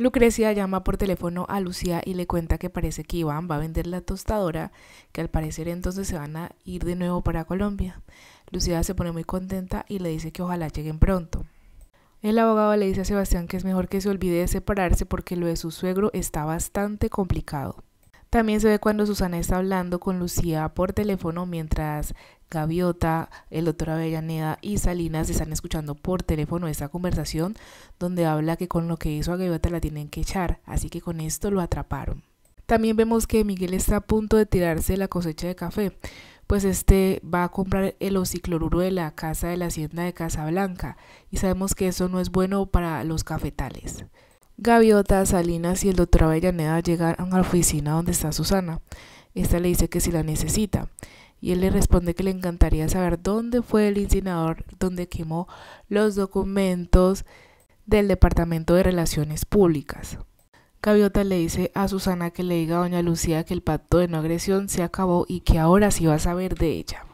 Lucrecia llama por teléfono a Lucía y le cuenta que parece que Iván va a vender la tostadora, que al parecer entonces se van a ir de nuevo para Colombia. Lucía se pone muy contenta y le dice que ojalá lleguen pronto. El abogado le dice a Sebastián que es mejor que se olvide de separarse porque lo de su suegro está bastante complicado. También se ve cuando Susana está hablando con Lucía por teléfono mientras Gaviota, el doctor Avellaneda y Salinas están escuchando por teléfono esta conversación donde habla que con lo que hizo a Gaviota la tienen que echar, así que con esto lo atraparon. También vemos que Miguel está a punto de tirarse la cosecha de café, pues este va a comprar el ocicloruro de la casa de la hacienda de Casablanca y sabemos que eso no es bueno para los cafetales. Gaviota, Salinas y el doctor Avellaneda llegan a la oficina donde está Susana. Esta le dice que si la necesita. Y él le responde que le encantaría saber dónde fue el incinador donde quemó los documentos del Departamento de Relaciones Públicas. Gaviota le dice a Susana que le diga a doña Lucía que el pacto de no agresión se acabó y que ahora sí va a saber de ella.